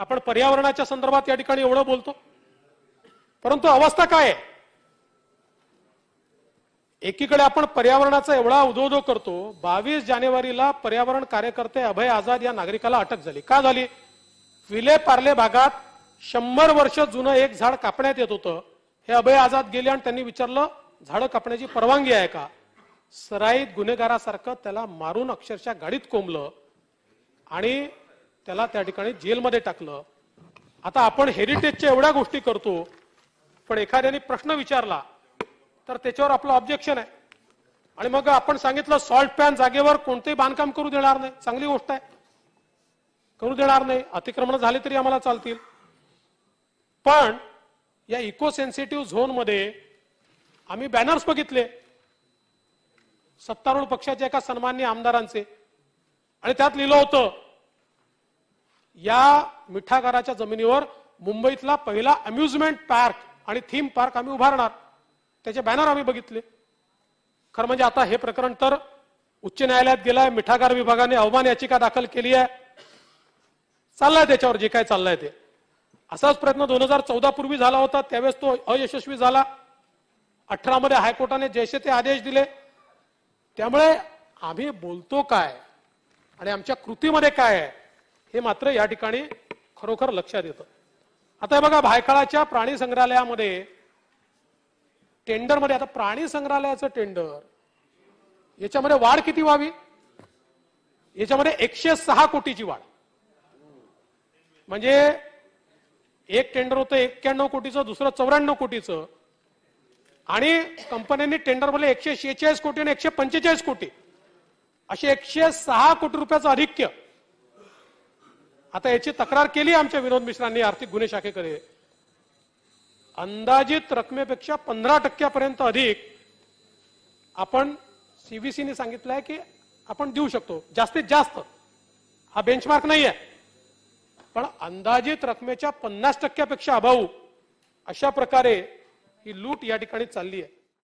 आपण पर्यावरणाच्या संदर्भात या ठिकाणी एवढं बोलतो परंतु अवस्था काय आहे एकीकडे आपण पर्यावरणाचा एवढा उदोदो करतो बावीस जानेवारीला पर्यावरण कार्यकर्ते अभय आझाद या नागरिकाला अटक झाली का झाली विले पार्ले भागात शंभर वर्ष जुनं एक झाड कापण्यात येत होतं हे अभय आझाद गेले आणि त्यांनी विचारलं झाडं कापण्याची परवानगी आहे का सराईत गुन्हेगारासारखं त्याला मारून अक्षरशः गाडीत कोंबलं आणि त्याला त्या ठिकाणी जेलमध्ये टाकलं आता आपण हेरिटेजच्या एवढ्या गोष्टी करतो पण एखाद्याने प्रश्न विचारला तर त्याच्यावर आपलं ऑब्जेक्शन आहे आणि मग आपण सांगितलं सॉल्ट पॅन जागेवर कोणतेही बांधकाम करू देणार नाही चांगली गोष्ट आहे करू देणार नाही अतिक्रमण झाले तरी आम्हाला चालतील पण या इको सेन्सिटिव्ह मध्ये आम्ही बॅनर्स बघितले सत्तारूढ पक्षाच्या एका सन्मान्य आमदारांचे आणि त्यात लिहिलं होतं या मिठागाराच्या जमिनीवर मुंबईतला पहिला अम्युजमेंट पार्क आणि थीम पार्क आम्ही उभारणार त्याचे बॅनर आम्ही बघितले खरं म्हणजे आता हे प्रकरण तर उच्च न्यायालयात गेलाय मिठागार विभागाने अवमान याचिका दाखल केली आहे चाललाय त्याच्यावर जे काय चाललंय ते असाच प्रयत्न दोन हजार चौदा पूर्वी झाला होता त्यावेळेस तो अयशस्वी झाला अठरा मध्ये हायकोर्टाने जैसे ते आदेश दिले त्यामुळे आम्ही बोलतो काय आणि आमच्या कृतीमध्ये काय आहे हे मात्र या ठिकाणी खरोखर लक्षात येतं आता हे बघा भायखळाच्या प्राणी संग्रहालयामध्ये टेंडरमध्ये आता प्राणी संग्रहालयाचं टेंडर याच्यामध्ये वाढ किती व्हावी याच्यामध्ये एकशे सहा कोटीची वाढ म्हणजे एक टेंडर होतं एक्क्याण्णव कोटीचं दुसरं चौऱ्याण्णव कोटीचं आणि कंपन्यांनी टेंडरमध्ये एकशे शेहेचाळीस कोटी आणि एकशे पंचेचाळीस कोटी असे एकशे सहा कोटी रुपयाचं अधिक्य आता याची तक्रार केली आमच्या विनोद मिश्रांनी आर्थिक गुन्हे शाखेकडे अंदाजित रकमेपेक्षा पंधरा टक्क्यापर्यंत अधिक आपण सीबीसीने सांगितलं आहे की आपण देऊ शकतो जास्तीत जास्त हा बेंचमार्क नाही आहे पण अंदाजित रकमेच्या पन्नास टक्क्यापेक्षा अभाव अशा प्रकारे ही लूट या ठिकाणी चालली आहे